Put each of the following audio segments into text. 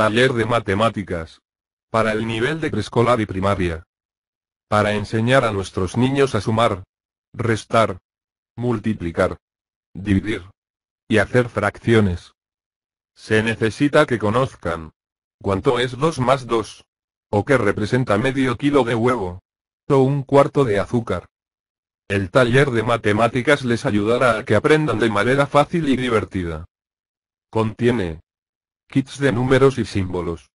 Taller de matemáticas. Para el nivel de preescolar y primaria. Para enseñar a nuestros niños a sumar, restar, multiplicar, dividir y hacer fracciones. Se necesita que conozcan cuánto es 2 más 2, o que representa medio kilo de huevo, o un cuarto de azúcar. El taller de matemáticas les ayudará a que aprendan de manera fácil y divertida. Contiene kits de números y símbolos.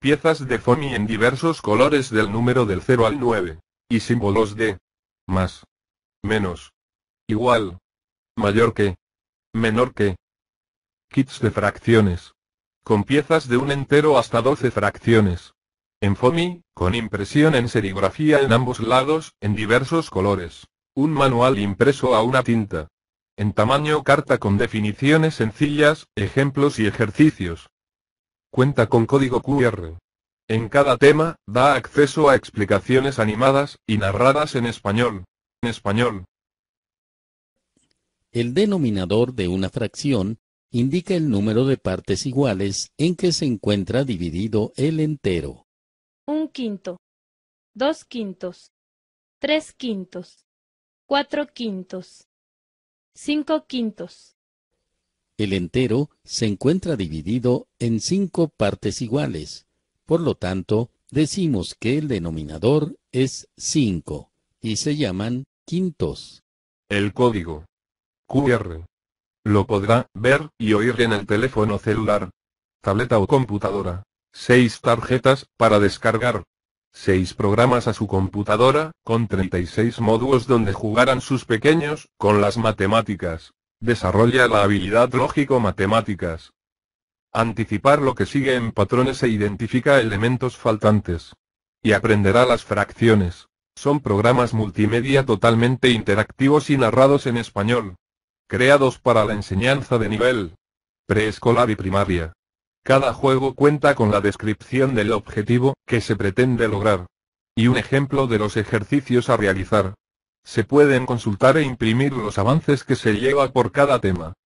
Piezas de FOMI en diversos colores del número del 0 al 9. Y símbolos de más, menos, igual, mayor que, menor que. Kits de fracciones. Con piezas de un entero hasta 12 fracciones. En FOMI, con impresión en serigrafía en ambos lados, en diversos colores. Un manual impreso a una tinta en tamaño carta con definiciones sencillas, ejemplos y ejercicios. Cuenta con código QR. En cada tema, da acceso a explicaciones animadas y narradas en español. En español. El denominador de una fracción indica el número de partes iguales en que se encuentra dividido el entero. Un quinto. Dos quintos. Tres quintos. Cuatro quintos. Cinco quintos. El entero se encuentra dividido en cinco partes iguales. Por lo tanto, decimos que el denominador es cinco, y se llaman quintos. El código QR lo podrá ver y oír en el teléfono celular, tableta o computadora. Seis tarjetas para descargar. 6 programas a su computadora, con 36 módulos donde jugarán sus pequeños, con las matemáticas. Desarrolla la habilidad lógico-matemáticas. Anticipar lo que sigue en patrones e identifica elementos faltantes. Y aprenderá las fracciones. Son programas multimedia totalmente interactivos y narrados en español. Creados para la enseñanza de nivel preescolar y primaria. Cada juego cuenta con la descripción del objetivo que se pretende lograr. Y un ejemplo de los ejercicios a realizar. Se pueden consultar e imprimir los avances que se lleva por cada tema.